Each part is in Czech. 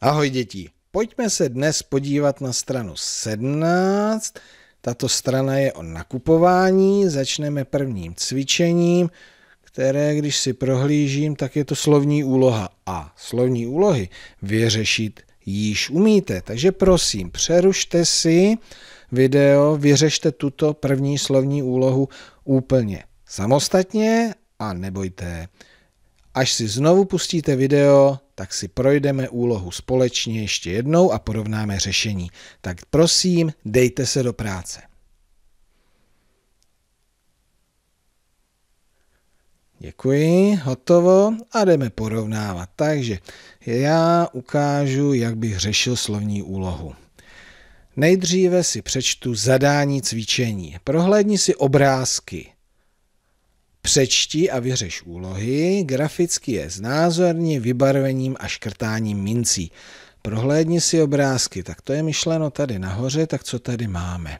Ahoj děti, pojďme se dnes podívat na stranu 17. Tato strana je o nakupování, začneme prvním cvičením, které, když si prohlížím, tak je to slovní úloha. A slovní úlohy vyřešit již umíte. Takže prosím, přerušte si video, vyřešte tuto první slovní úlohu úplně samostatně a nebojte, Až si znovu pustíte video, tak si projdeme úlohu společně ještě jednou a porovnáme řešení. Tak prosím, dejte se do práce. Děkuji, hotovo a jdeme porovnávat. Takže já ukážu, jak bych řešil slovní úlohu. Nejdříve si přečtu zadání cvičení. Prohlédni si obrázky. Přečti a vyřeš úlohy, graficky je znázorně vybarvením a škrtáním mincí. Prohlédni si obrázky, tak to je myšleno tady nahoře, tak co tady máme?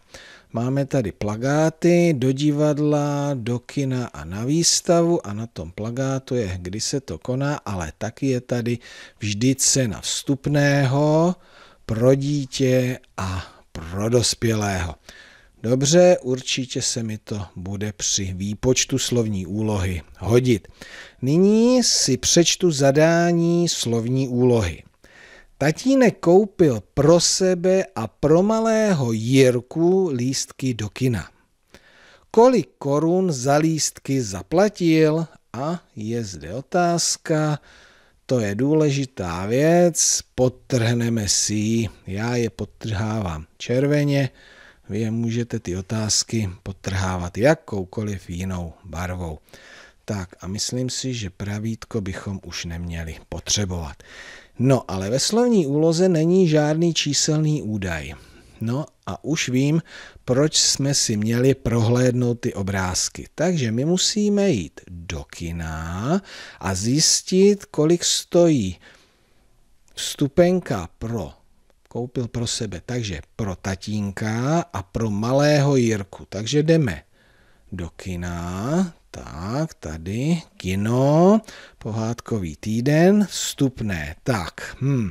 Máme tady plagáty do divadla, do kina a na výstavu a na tom plagátu je, kdy se to koná, ale taky je tady vždy cena vstupného pro dítě a pro dospělého. Dobře, určitě se mi to bude při výpočtu slovní úlohy hodit. Nyní si přečtu zadání slovní úlohy. Tatínek koupil pro sebe a pro malého Jirku lístky do kina. Kolik korun za lístky zaplatil? A je zde otázka, to je důležitá věc, podtrhneme si ji, já je podtrhávám červeně, vy je můžete ty otázky potrhávat jakoukoliv jinou barvou. Tak a myslím si, že pravítko bychom už neměli potřebovat. No ale ve slovní úloze není žádný číselný údaj. No a už vím, proč jsme si měli prohlédnout ty obrázky. Takže my musíme jít do kina a zjistit, kolik stojí vstupenka pro koupil pro sebe. Takže pro tatínka a pro malého Jirku. Takže jdeme do kina. Tak, tady kino, pohádkový týden, vstupné. Tak, hm,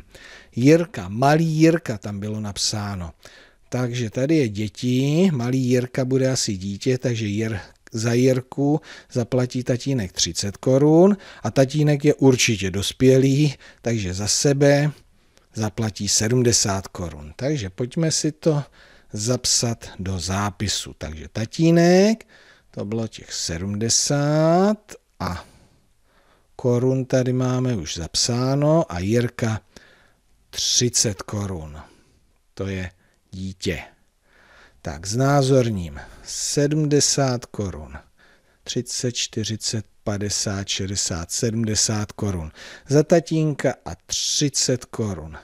Jirka, malý Jirka tam bylo napsáno. Takže tady je děti, malý Jirka bude asi dítě, takže Jir, za Jirku zaplatí tatínek 30 korun a tatínek je určitě dospělý, takže za sebe zaplatí 70 korun. Takže pojďme si to zapsat do zápisu. Takže tatínek, to bylo těch 70 a korun tady máme už zapsáno a Jirka 30 korun. To je dítě. Tak znázorním 70 korun. 30, 40, 50, 60, 70 korun. Za tatínka a 30 korun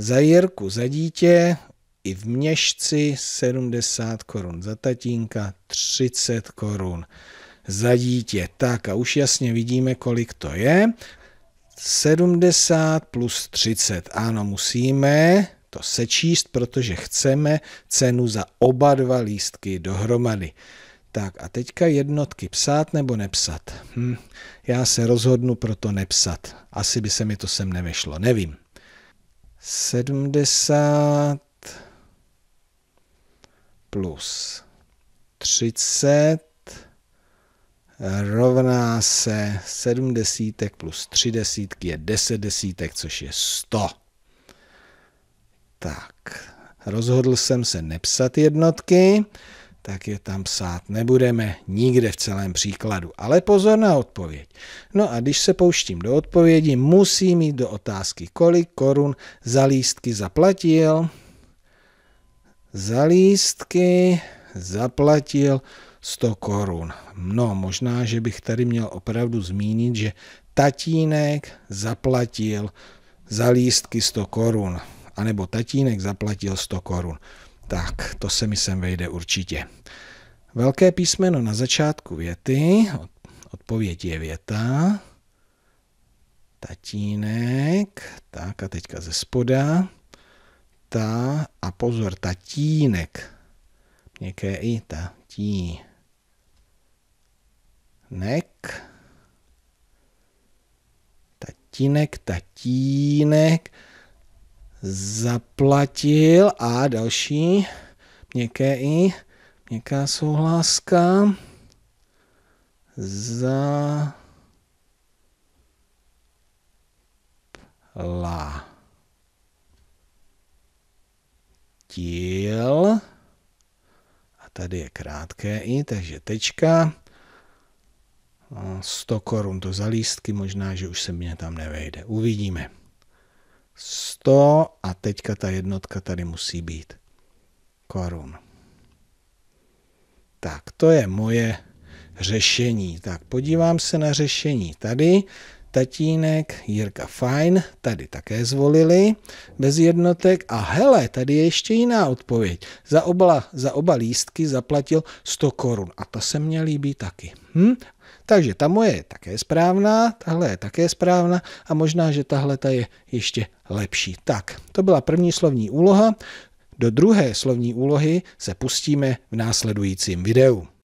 za Jirku, za dítě, i v Měšci 70 korun, za tatínka 30 korun za dítě. Tak a už jasně vidíme, kolik to je. 70 plus 30. Ano, musíme to sečíst, protože chceme cenu za oba dva lístky dohromady. Tak a teďka jednotky psát nebo nepsat? Hm, já se rozhodnu pro to nepsat. Asi by se mi to sem nevyšlo, nevím. 70 plus 30 rovná se 7 desítek plus 3 desítky je 10 desítek, což je 100. Tak, rozhodl jsem se nepsat jednotky, tak je tam psát nebudeme nikde v celém příkladu. Ale pozor na odpověď. No a když se pouštím do odpovědi, musím jít do otázky, kolik korun za lístky zaplatil. Za lístky zaplatil 100 korun. No, možná, že bych tady měl opravdu zmínit, že tatínek zaplatil za lístky 100 korun, nebo tatínek zaplatil 100 korun. Tak, to se mi sem vejde určitě. Velké písmeno na začátku věty, odpověď je věta, tatínek, tak a teďka ze spoda, ta a pozor, tatínek, měkké i, tatí, nek, tatínek, tatínek, zaplatil a další měkké i, měkká souhláska, za la díl a tady je krátké i, takže tečka 100 no, korun to za lístky, možná, že už se mě tam nevejde. Uvidíme. 100 a teďka ta jednotka tady musí být. Korun. Tak, to je moje řešení. Tak, podívám se na řešení tady. Tatínek, Jirka Fajn, tady také zvolili bez jednotek. A hele, tady je ještě jiná odpověď. Za oba, za oba lístky zaplatil 100 korun a ta se mě líbí taky. Hm? Takže ta moje je také správná, tahle je také správná a možná, že tahle ta je ještě lepší. Tak, to byla první slovní úloha. Do druhé slovní úlohy se pustíme v následujícím videu.